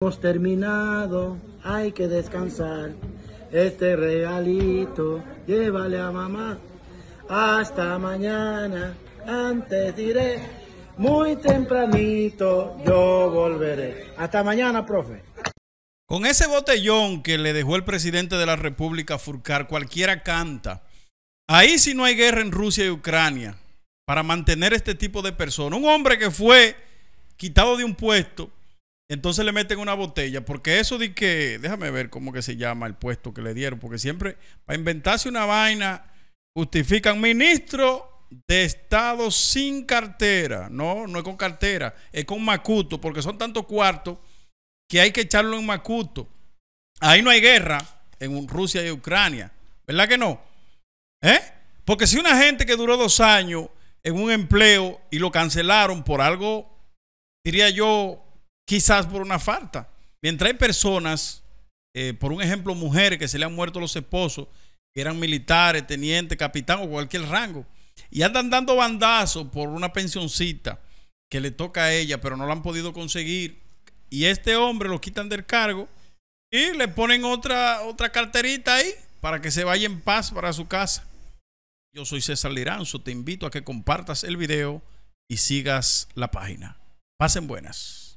Hemos terminado, hay que descansar. Este regalito, llévale a mamá. Hasta mañana, antes diré, muy tempranito yo volveré. Hasta mañana, profe. Con ese botellón que le dejó el presidente de la República Furcar, cualquiera canta. Ahí si no hay guerra en Rusia y Ucrania para mantener este tipo de persona. Un hombre que fue quitado de un puesto entonces le meten una botella, porque eso de que, déjame ver cómo que se llama el puesto que le dieron, porque siempre, para inventarse una vaina, justifican ministro de Estado sin cartera. No, no es con cartera, es con macuto, porque son tantos cuartos que hay que echarlo en macuto. Ahí no hay guerra en Rusia y Ucrania, ¿verdad que no? ¿Eh? Porque si una gente que duró dos años en un empleo y lo cancelaron por algo, diría yo, quizás por una falta. Mientras hay personas, eh, por un ejemplo, mujeres que se le han muerto los esposos, que eran militares, tenientes, capitán o cualquier rango, y andan dando bandazos por una pensioncita que le toca a ella, pero no la han podido conseguir, y este hombre lo quitan del cargo y le ponen otra, otra carterita ahí para que se vaya en paz para su casa. Yo soy César Liranzo, te invito a que compartas el video y sigas la página. Pasen buenas.